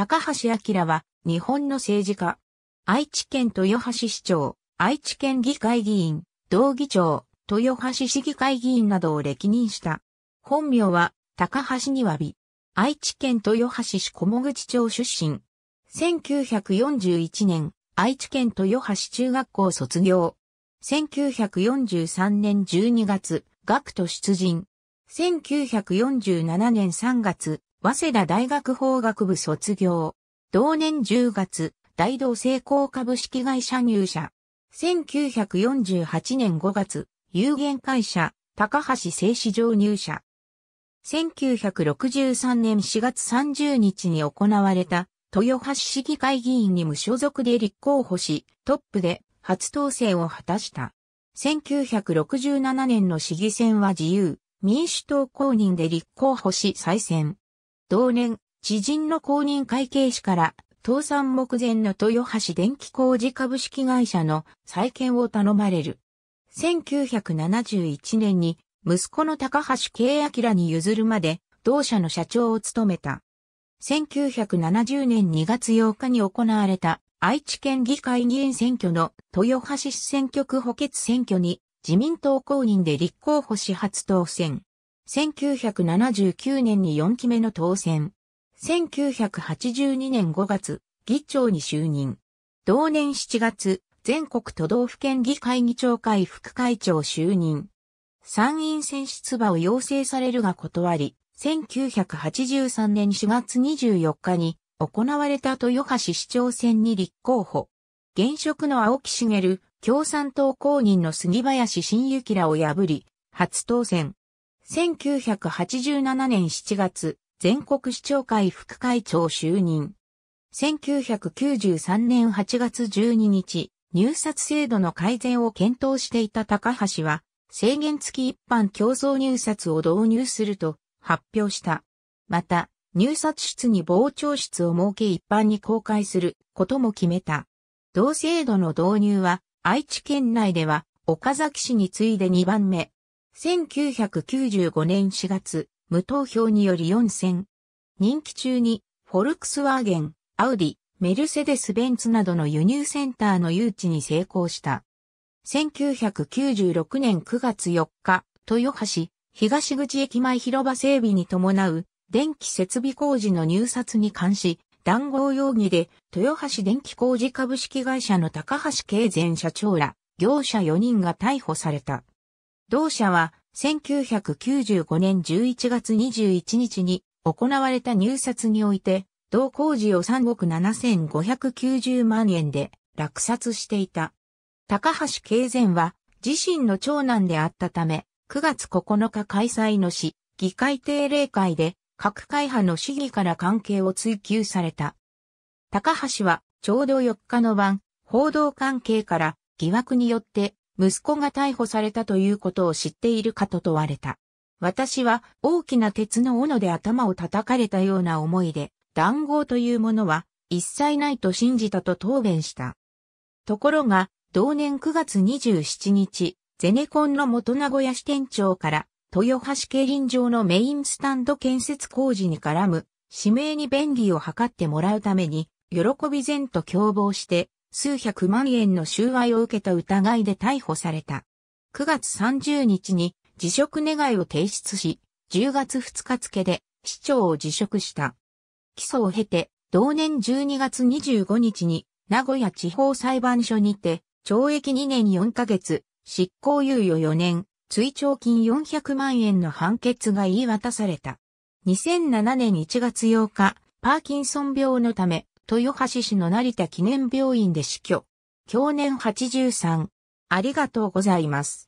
高橋明は、日本の政治家。愛知県豊橋市長、愛知県議会議員、同議長、豊橋市議会議員などを歴任した。本名は、高橋にわび。愛知県豊橋市小口町出身。1941年、愛知県豊橋中学校卒業。1943年12月、学徒出陣。1947年3月、早稲田大学法学部卒業。同年10月、大同成功株式会社入社。1948年5月、有限会社、高橋製糸場入社。1963年4月30日に行われた、豊橋市議会議員に無所属で立候補し、トップで初当選を果たした。1967年の市議選は自由、民主党公認で立候補し再選。同年、知人の公認会計士から、倒産目前の豊橋電気工事株式会社の再建を頼まれる。1971年に、息子の高橋慶明に譲るまで、同社の社長を務めた。1970年2月8日に行われた愛知県議会議員選挙の豊橋市選挙区補欠選挙に自民党公認で立候補し初当選。1979年に4期目の当選。1982年5月、議長に就任。同年7月、全国都道府県議会議長会副会長就任。参院選出馬を要請されるが断り、1983年4月24日に行われた豊橋市長選に立候補。現職の青木茂、共産党公認の杉林新幸らを破り、初当選。1987年7月、全国市長会副会長就任。1993年8月12日、入札制度の改善を検討していた高橋は、制限付き一般競争入札を導入すると発表した。また、入札室に傍聴室を設け一般に公開することも決めた。同制度の導入は、愛知県内では岡崎市に次いで2番目、1995年4月、無投票により4選。任期中に、フォルクスワーゲン、アウディ、メルセデス・ベンツなどの輸入センターの誘致に成功した。1996年9月4日、豊橋、東口駅前広場整備に伴う、電気設備工事の入札に関し、談合容疑で、豊橋電気工事株式会社の高橋慶前社長ら、業者4人が逮捕された。同社は1995年11月21日に行われた入札において、同工事を3億7590万円で落札していた。高橋慶前は自身の長男であったため、9月9日開催の市議会定例会で各会派の市議から関係を追求された。高橋はちょうど4日の晩、報道関係から疑惑によって息子が逮捕されたということを知っているかと問われた。私は大きな鉄の斧で頭を叩かれたような思いで、談合というものは一切ないと信じたと答弁した。ところが、同年9月27日、ゼネコンの元名古屋支店長から、豊橋競輪場のメインスタンド建設工事に絡む、指名に便宜を図ってもらうために、喜び前と共謀して、数百万円の収賄を受けた疑いで逮捕された。9月30日に辞職願いを提出し、10月2日付で市長を辞職した。起訴を経て、同年12月25日に名古屋地方裁判所にて、懲役2年4ヶ月、執行猶予4年、追徴金400万円の判決が言い渡された。2007年1月8日、パーキンソン病のため豊橋市の成田記念病院で死去。去年83。ありがとうございます。